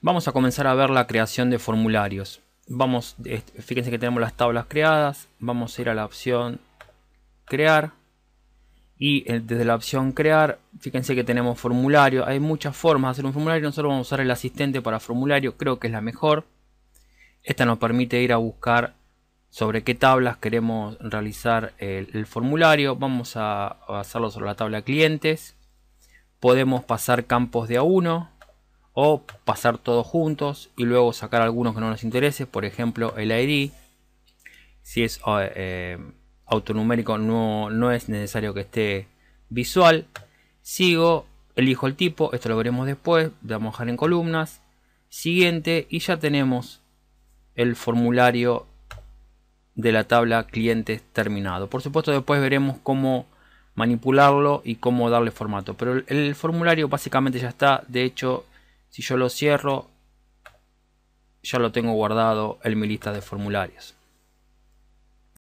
Vamos a comenzar a ver la creación de formularios. Vamos, este, fíjense que tenemos las tablas creadas. Vamos a ir a la opción crear. Y eh, desde la opción crear, fíjense que tenemos formulario. Hay muchas formas de hacer un formulario. Nosotros vamos a usar el asistente para formulario. Creo que es la mejor. Esta nos permite ir a buscar sobre qué tablas queremos realizar el, formulario. Vamos a, a hacerlo sobre la tabla clientes. Podemos pasar campos de a uno o pasar todos juntos y luego sacar algunos que no nos interese, por ejemplo el ID. Si es eh, eh, autonumérico no, no es necesario que esté visual. Sigo, elijo el tipo, esto lo veremos después, vamos a dejar en columnas. Siguiente y ya tenemos el formulario de la tabla clientes terminado. Por supuesto después veremos cómo manipularlo y cómo darle formato. Pero el formulario básicamente ya está. De hecho si yo lo cierro, ya lo tengo guardado en mi lista de formularios.